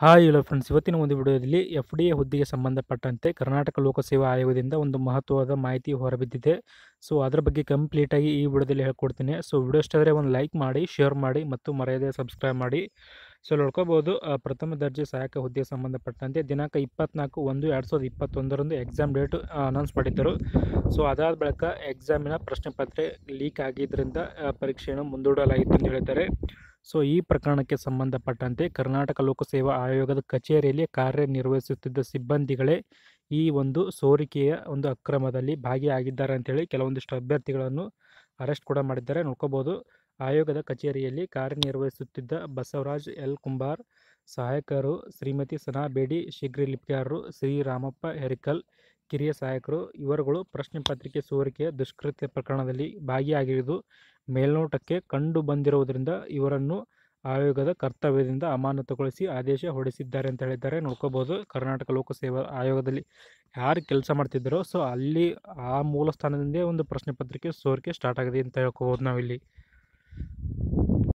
hi ಹೇಳೋ friends ಇವತ್ತಿನ ಒಂದು ವಿಡಿಯೋದಲ್ಲಿ ಎಫ್ ಡಿ ಎ ಹುದ್ದೆಗೆ ಸಂಬಂಧಪಟ್ಟಂತೆ ಕರ್ನಾಟಕ ಲೋಕಸೇವಾ ಆಯೋಗದಿಂದ ಒಂದು ಮಹತ್ವದ ಮಾಹಿತಿ ಹೊರಬಿದ್ದಿದೆ ಸೊ ಅದರ ಬಗ್ಗೆ ಕಂಪ್ಲೀಟಾಗಿ ಈ ವಿಡಿಯೋದಲ್ಲಿ ಹೇಳ್ಕೊಡ್ತೀನಿ ಸೊ ವಿಡಿಯೋ ಇಷ್ಟಾದರೆ ಒಂದು ಲೈಕ್ ಮಾಡಿ ಶೇರ್ ಮಾಡಿ ಮತ್ತು ಮರೆಯದೆ ಸಬ್ಸ್ಕ್ರೈಬ್ ಮಾಡಿ ಸೊ ನೋಡ್ಕೋಬೋದು ಪ್ರಥಮ ದರ್ಜೆ ಸಹಾಯಕ ಹುದ್ದೆಗೆ ಸಂಬಂಧಪಟ್ಟಂತೆ ದಿನಾಂಕ ಇಪ್ಪತ್ನಾಲ್ಕು ಒಂದು ಎರಡು ಸಾವಿರದ ಇಪ್ಪತ್ತೊಂದರಂದು ಎಕ್ಸಾಮ್ ಡೇಟ್ ಅನೌನ್ಸ್ ಮಾಡಿದ್ದರು ಸೊ ಅದಾದ ಬಳಿಕ ಎಕ್ಸಾಮಿನ ಪ್ರಶ್ನೆ ಪತ್ರೆ ಲೀಕ್ ಆಗಿದ್ದರಿಂದ ಪರೀಕ್ಷೆಯನ್ನು ಮುಂದೂಡಲಾಗಿತ್ತು ಎಂದು ಹೇಳಿದ್ದಾರೆ ಸೊ ಈ ಪ್ರಕರಣಕ್ಕೆ ಸಂಬಂಧಪಟ್ಟಂತೆ ಕರ್ನಾಟಕ ಲೋಕಸೇವಾ ಆಯೋಗದ ಕಚೇರಿಯಲ್ಲಿ ಕಾರ್ಯನಿರ್ವಹಿಸುತ್ತಿದ್ದ ಸಿಬ್ಬಂದಿಗಳೇ ಈ ಒಂದು ಸೋರಿಕೆಯ ಒಂದು ಅಕ್ರಮದಲ್ಲಿ ಭಾಗಿಯಾಗಿದ್ದಾರೆ ಅಂತೇಳಿ ಕೆಲವೊಂದಿಷ್ಟು ಅಭ್ಯರ್ಥಿಗಳನ್ನು ಅರೆಸ್ಟ್ ಕೂಡ ಮಾಡಿದ್ದಾರೆ ನೋಡ್ಕೋಬೋದು ಆಯೋಗದ ಕಚೇರಿಯಲ್ಲಿ ಕಾರ್ಯನಿರ್ವಹಿಸುತ್ತಿದ್ದ ಬಸವರಾಜ್ ಎಲ್ ಕುಂಬಾರ್ ಸಹಾಯಕರು ಶ್ರೀಮತಿ ಸನಾ ಬೇಡಿ ಶಿಗ್ರಿ ಲಿಪ್ಕ್ಯಾರರು ಶ್ರೀರಾಮಪ್ಪ ಹೆರಿಕಲ್ ಕಿರಿಯ ಸಹಾಯಕರು ಇವರುಗಳು ಪ್ರಶ್ನೆ ಪತ್ರಿಕೆ ಸೋರಿಕೆಯ ದುಷ್ಕೃತ್ಯ ಪ್ರಕರಣದಲ್ಲಿ ಭಾಗಿಯಾಗಿರುವುದು ಮೇಲ್ನೋಟಕ್ಕೆ ಕಂಡು ಬಂದಿರುವುದರಿಂದ ಇವರನ್ನು ಆಯೋಗದ ಕರ್ತವ್ಯದಿಂದ ಅಮಾನತುಗೊಳಿಸಿ ಆದೇಶ ಹೊರಡಿಸಿದ್ದಾರೆ ಅಂತ ಹೇಳಿದ್ದಾರೆ ನೋಡ್ಕೋಬೋದು ಕರ್ನಾಟಕ ಲೋಕಸೇವಾ ಆಯೋಗದಲ್ಲಿ ಯಾರು ಕೆಲಸ ಮಾಡ್ತಿದ್ದರೋ ಸೊ ಅಲ್ಲಿ ಆ ಮೂಲ ಸ್ಥಾನದಿಂದ ಒಂದು ಪ್ರಶ್ನೆ ಪತ್ರಿಕೆ ಸೋರಿಕೆ ಸ್ಟಾರ್ಟ್ ಆಗಿದೆ ಅಂತ ಹೇಳ್ಕೋಬೋದು ನಾವಿಲ್ಲಿ